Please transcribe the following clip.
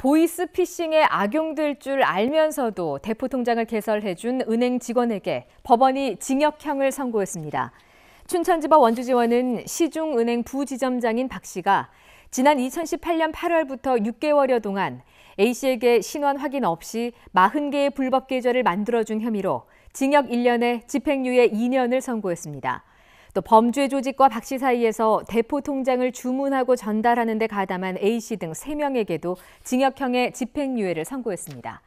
보이스피싱에 악용될 줄 알면서도 대포 통장을 개설해준 은행 직원에게 법원이 징역형을 선고했습니다. 춘천지법 원주지원은 시중은행 부지점장인 박 씨가 지난 2018년 8월부터 6개월여 동안 A 씨에게 신원 확인 없이 40개의 불법 계좌를 만들어준 혐의로 징역 1년에 집행유예 2년을 선고했습니다. 또 범죄 조직과 박 씨 사이에서 대포 통장을 주문하고 전달하는 데 가담한 A 씨 등 3명에게도 징역형의 집행유예를 선고했습니다.